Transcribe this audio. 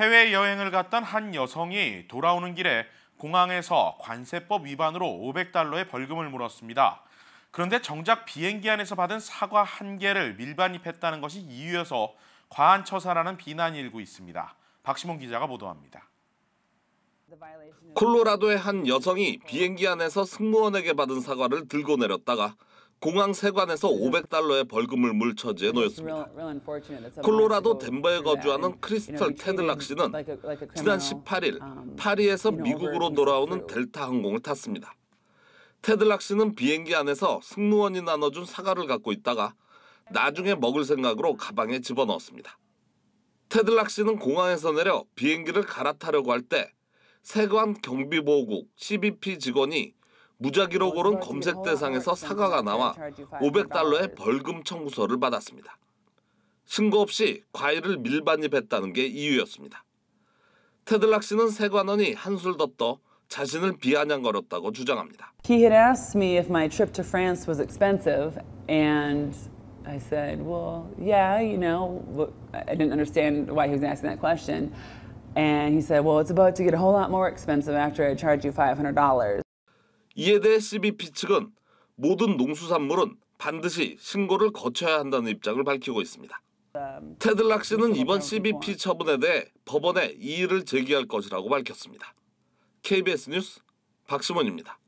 해외여행을 갔던 한 여성이 돌아오는 길에 공항에서 관세법 위반으로 500달러의 벌금을 물었습니다. 그런데 정작 비행기 안에서 받은 사과 한 개를 밀반입했다는 것이 이유여서 과한 처사라는 비난이 일고 있습니다. 박시몬 기자가 보도합니다. 콜로라도의 한 여성이 비행기 안에서 승무원에게 받은 사과를 들고 내렸다가 공항 세관에서 500달러의 벌금을 물 처지에 놓였습니다. 콜로라도 덴버에 거주하는 크리스털 테들락 씨는 지난 18일 um, 파리에서 미국으로 돌아오는 델타 항공을 탔습니다. 테들락 씨는 비행기 안에서 승무원이 나눠준 사과를 갖고 있다가 나중에 먹을 생각으로 가방에 집어넣었습니다. 테들락 씨는 공항에서 내려 비행기를 갈아타려고 할 때 세관 경비보호국 CBP 직원이 무자 기록으로는 검색 대상에서 사과가 나와 500달러의 벌금 청구서를 받았습니다. 신고 없이 과일을 밀반입했다는 게 이유였습니다. 테들락 씨는 세관원이 한술 더 떠 자신을 비아냥거렸다고 주장합니다. He had asked me if my trip to France was expensive and I said, "Well, yeah, you know, I didn't understand why he was asking that question." And he said, "Well, it's about to get a whole lot more expensive after I charge you $500." 이에 대해 CBP 측은 모든 농수산물은 반드시 신고를 거쳐야 한다는 입장을 밝히고 있습니다. 테들락 씨는 이번 CBP 처분에 대해 법원에 이의를 제기할 것이라고 밝혔습니다. KBS 뉴스 박수원입니다.